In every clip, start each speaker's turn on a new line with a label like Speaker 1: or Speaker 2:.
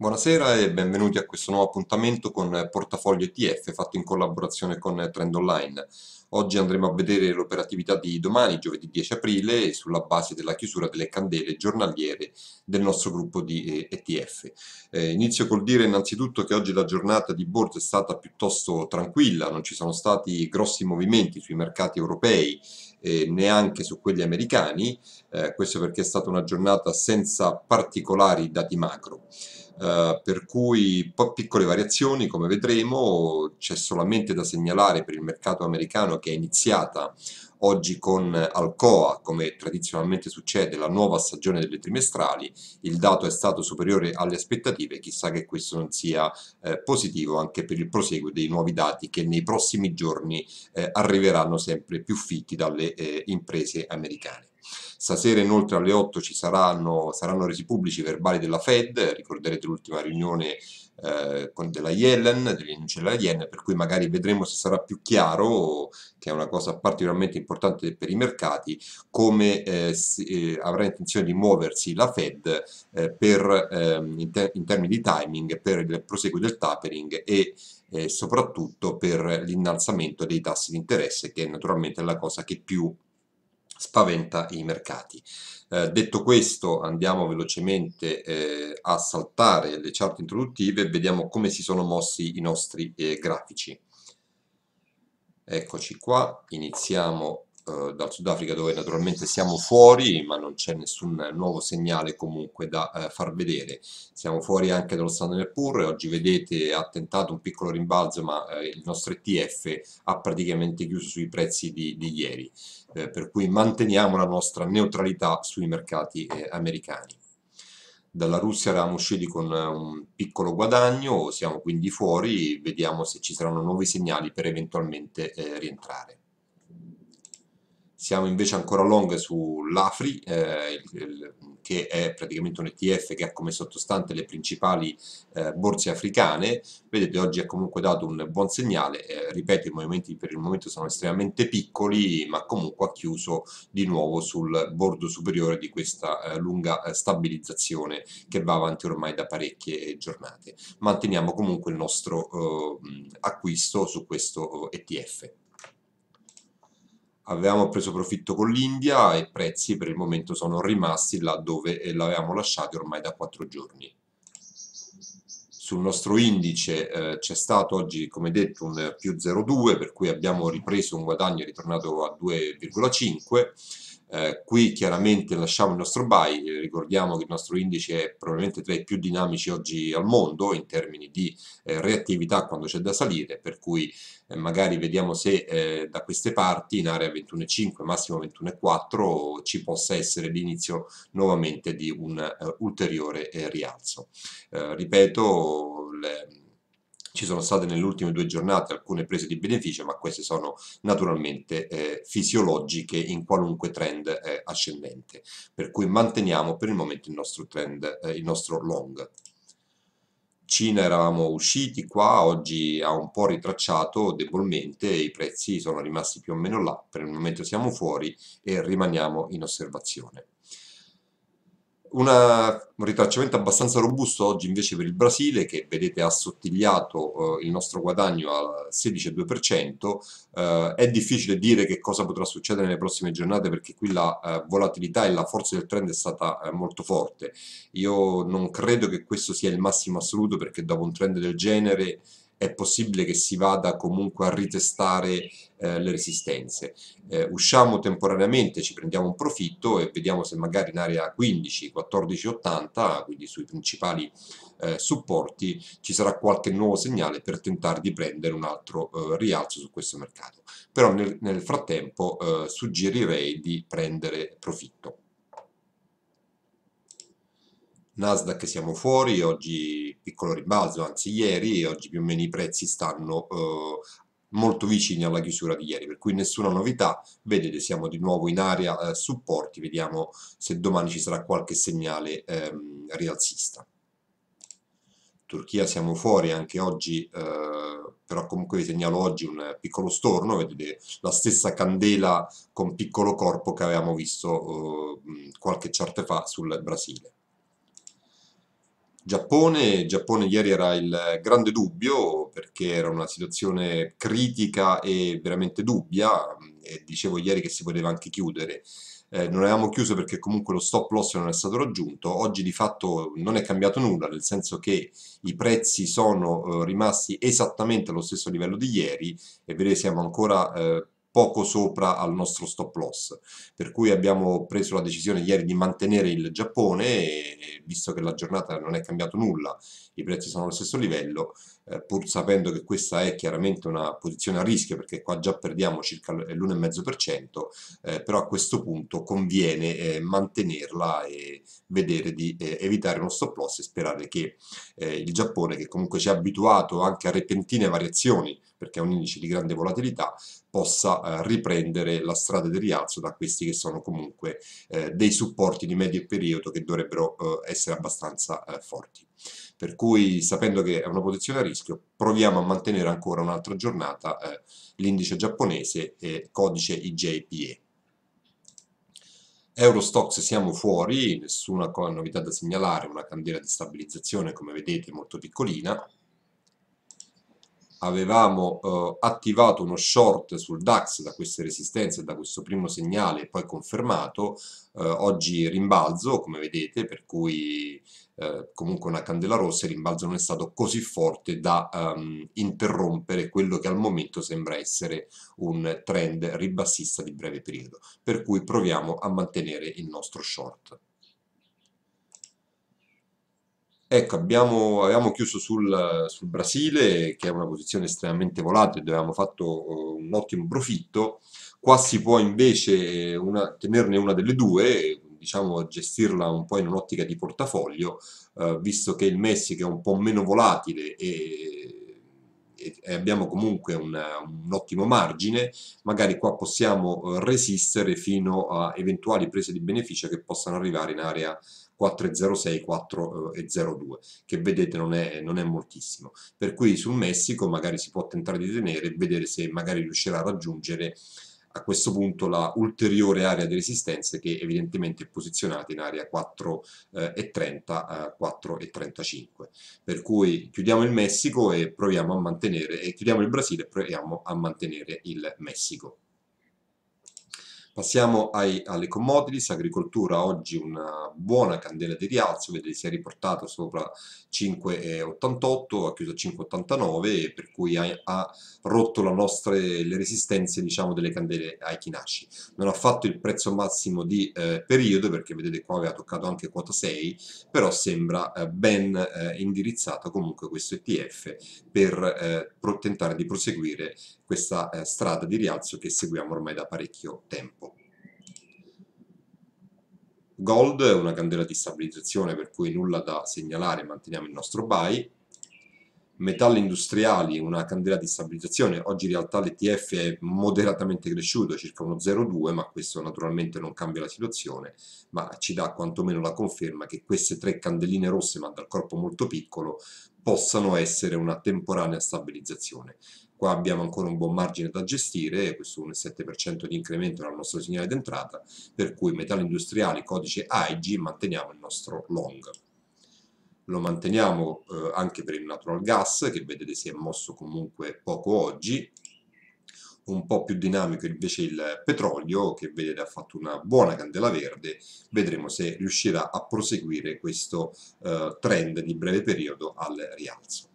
Speaker 1: Buonasera e benvenuti a questo nuovo appuntamento con Portafoglio ETF fatto in collaborazione con Trend Online. Oggi andremo a vedere l'operatività di domani, giovedì 10 aprile, sulla base della chiusura delle candele giornaliere del nostro gruppo di ETF. Eh, eh, inizio col dire innanzitutto che oggi la giornata di borsa è stata piuttosto tranquilla, non ci sono stati grossi movimenti sui mercati europei e neanche su quelli americani, eh, questo perché è stata una giornata senza particolari dati macro. Uh, per cui piccole variazioni come vedremo c'è solamente da segnalare per il mercato americano che è iniziata oggi con Alcoa come tradizionalmente succede la nuova stagione delle trimestrali il dato è stato superiore alle aspettative chissà che questo non sia eh, positivo anche per il proseguo dei nuovi dati che nei prossimi giorni eh, arriveranno sempre più fitti dalle eh, imprese americane Stasera inoltre alle 8 ci saranno, saranno resi pubblici i verbali della Fed, ricorderete l'ultima riunione eh, con della Yellen, dell'inducella Yen, per cui magari vedremo se sarà più chiaro, che è una cosa particolarmente importante per i mercati, come eh, si, eh, avrà intenzione di muoversi la Fed eh, per, ehm, in, te in, termini di timing per il proseguo del tapering e soprattutto per l'innalzamento dei tassi di interesse, che è naturalmente la cosa che più spaventa i mercati. Eh, detto questo andiamo velocemente eh, a saltare le chart introduttive e vediamo come si sono mossi i nostri eh, grafici. Eccoci qua, iniziamo eh, dal Sudafrica dove naturalmente siamo fuori ma non c'è nessun nuovo segnale comunque da eh, far vedere siamo fuori anche dallo Standard Poor's oggi vedete ha tentato un piccolo rimbalzo ma eh, il nostro ETF ha praticamente chiuso sui prezzi di, di ieri eh, per cui manteniamo la nostra neutralità sui mercati eh, americani dalla Russia eravamo usciti con un piccolo guadagno, siamo quindi fuori, vediamo se ci saranno nuovi segnali per eventualmente eh, rientrare. Siamo invece ancora long sull'Afri, eh, che è praticamente un ETF che ha come sottostante le principali eh, borse africane. Vedete, oggi ha comunque dato un buon segnale. Eh, ripeto, i movimenti per il momento sono estremamente piccoli, ma comunque ha chiuso di nuovo sul bordo superiore di questa eh, lunga eh, stabilizzazione che va avanti ormai da parecchie giornate. Manteniamo comunque il nostro eh, acquisto su questo ETF avevamo preso profitto con l'India e i prezzi per il momento sono rimasti là dove eh, l'avevamo lasciato ormai da quattro giorni. Sul nostro indice eh, c'è stato oggi, come detto, un più 0,2, per cui abbiamo ripreso un guadagno e ritornato a 2,5 eh, qui chiaramente lasciamo il nostro buy, eh, ricordiamo che il nostro indice è probabilmente tra i più dinamici oggi al mondo in termini di eh, reattività quando c'è da salire, per cui eh, magari vediamo se eh, da queste parti in area 21.5, massimo 21.4 ci possa essere l'inizio nuovamente di un ulteriore rialzo. ripeto, le, ci sono state nelle ultime due giornate alcune prese di beneficio, ma queste sono naturalmente eh, fisiologiche in qualunque trend eh, ascendente, per cui manteniamo per il momento il nostro trend, eh, il nostro long. Cina eravamo usciti qua, oggi ha un po' ritracciato debolmente, i prezzi sono rimasti più o meno là, per il momento siamo fuori e rimaniamo in osservazione. Una, un ritracciamento abbastanza robusto oggi invece per il Brasile che vedete ha sottigliato eh, il nostro guadagno al 16,2%, eh, è difficile dire che cosa potrà succedere nelle prossime giornate perché qui la eh, volatilità e la forza del trend è stata eh, molto forte. Io non credo che questo sia il massimo assoluto perché dopo un trend del genere è possibile che si vada comunque a ritestare eh, le resistenze. Eh, usciamo temporaneamente, ci prendiamo un profitto e vediamo se magari in area 15, 14, 80, quindi sui principali eh, supporti, ci sarà qualche nuovo segnale per tentare di prendere un altro eh, rialzo su questo mercato. Però nel, nel frattempo eh, suggerirei di prendere profitto. Nasdaq siamo fuori, oggi piccolo ribalzo, anzi ieri, e oggi più o meno i prezzi stanno eh, molto vicini alla chiusura di ieri, per cui nessuna novità, vedete siamo di nuovo in area eh, supporti, vediamo se domani ci sarà qualche segnale ehm, rialzista. Turchia siamo fuori anche oggi, eh, però comunque vi segnalo oggi un piccolo storno, vedete la stessa candela con piccolo corpo che avevamo visto eh, qualche certa fa sul Brasile. Giappone, Giappone ieri era il grande dubbio perché era una situazione critica e veramente dubbia e dicevo ieri che si poteva anche chiudere. Eh, non avevamo chiuso perché comunque lo stop loss non è stato raggiunto, oggi di fatto non è cambiato nulla, nel senso che i prezzi sono eh, rimasti esattamente allo stesso livello di ieri e vedete siamo ancora eh, poco sopra al nostro stop loss per cui abbiamo preso la decisione ieri di mantenere il Giappone e visto che la giornata non è cambiato nulla i prezzi sono allo stesso livello eh, pur sapendo che questa è chiaramente una posizione a rischio perché qua già perdiamo circa l'1,5%, eh, però a questo punto conviene eh, mantenerla e vedere di eh, evitare uno stop loss e sperare che eh, il Giappone, che comunque ci è abituato anche a repentine variazioni, perché è un indice di grande volatilità, possa riprendere la strada del rialzo da questi che sono comunque dei supporti di medio periodo che dovrebbero essere abbastanza forti. Per cui, sapendo che è una posizione a rischio, proviamo a mantenere ancora un'altra giornata eh, l'indice giapponese e codice IJPE. Eurostox siamo fuori, nessuna novità da segnalare, una candela di stabilizzazione come vedete molto piccolina, avevamo eh, attivato uno short sul DAX da queste resistenze, da questo primo segnale poi confermato, eh, oggi rimbalzo come vedete per cui eh, comunque una candela rossa il rimbalzo non è stato così forte da ehm, interrompere quello che al momento sembra essere un trend ribassista di breve periodo per cui proviamo a mantenere il nostro short. Ecco, abbiamo, abbiamo chiuso sul, sul, Brasile, che è una posizione estremamente volatile, dove abbiamo fatto eh, un ottimo profitto. Qua si può invece eh, una, tenerne una delle due, diciamo gestirla un po' in un'ottica di portafoglio, eh, visto che il Messico è un po' meno volatile e e abbiamo comunque una, un, ottimo margine, magari qua possiamo eh, resistere fino a eventuali prese di beneficio che possano arrivare in area 4,06, 4,02, eh, che vedete non è, non è moltissimo. Per cui sul Messico magari si può tentare di tenere e vedere se magari riuscirà a raggiungere a questo punto la ulteriore area di resistenza che evidentemente è posizionata in area 4,30 eh, eh, 4,35 per cui chiudiamo il Messico e proviamo a mantenere e chiudiamo il Brasile e proviamo a mantenere il Messico Passiamo ai, alle commodities, agricoltura oggi una buona candela di rialzo, vedete si è riportata sopra 5,88, ha chiuso 5,89 per cui ha, ha rotto nostre, le resistenze diciamo, delle candele ai Kinashi. Non ha fatto il prezzo massimo di eh, periodo perché vedete qua aveva toccato anche quota 6, però sembra eh, ben eh, indirizzato comunque questo ETF per eh, tentare di proseguire questa eh, strada di rialzo che seguiamo ormai da parecchio tempo. Gold è una candela di stabilizzazione per cui nulla da segnalare, manteniamo il nostro buy. Metalli industriali, una candela di stabilizzazione, oggi in realtà l'ETF è moderatamente cresciuto, circa uno 0,2, ma questo naturalmente non cambia la situazione, ma ci dà quantomeno la conferma che queste tre candeline rosse, ma dal corpo molto piccolo, possano essere una temporanea stabilizzazione. Qua abbiamo ancora un buon margine da gestire, questo 1,7% di incremento era il nostro segnale d'entrata, per cui metalli industriali, codice AIG, manteniamo il nostro long lo manteniamo eh, anche per il natural gas che vedete si è mosso comunque poco oggi un po' più dinamico invece il petrolio che vedete ha fatto una buona candela verde vedremo se riuscirà a proseguire questo eh, trend di breve periodo al rialzo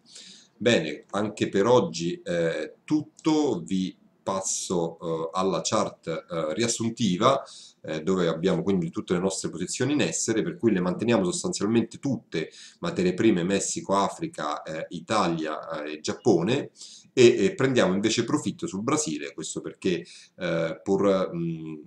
Speaker 1: bene anche per oggi eh, tutto vi passo eh, alla chart eh, riassuntiva eh, dove abbiamo quindi tutte le nostre posizioni in essere, per cui le manteniamo sostanzialmente tutte, materie prime, Messico, Africa, eh, Italia eh, e Giappone, e, e prendiamo invece profitto sul Brasile, questo perché eh, pur... Mh,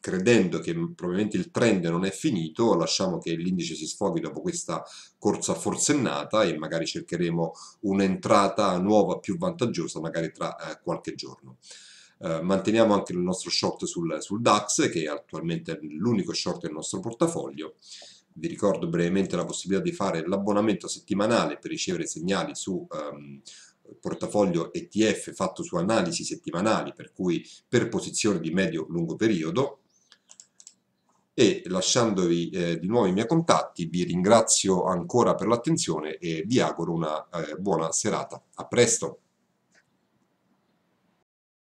Speaker 1: credendo che probabilmente il trend non è finito, lasciamo che l'indice si sfoghi dopo questa corsa forsennata e magari cercheremo un'entrata nuova più vantaggiosa magari tra eh, qualche giorno. Eh, manteniamo anche il nostro short sul, sul DAX che è attualmente è l'unico short del nostro portafoglio vi ricordo brevemente la possibilità di fare l'abbonamento settimanale per ricevere segnali su um, portafoglio ETF fatto su analisi settimanali, per cui per posizioni di medio-lungo periodo, e lasciandovi eh, di nuovo i miei contatti vi ringrazio ancora per l'attenzione e vi auguro una eh, buona serata. A presto!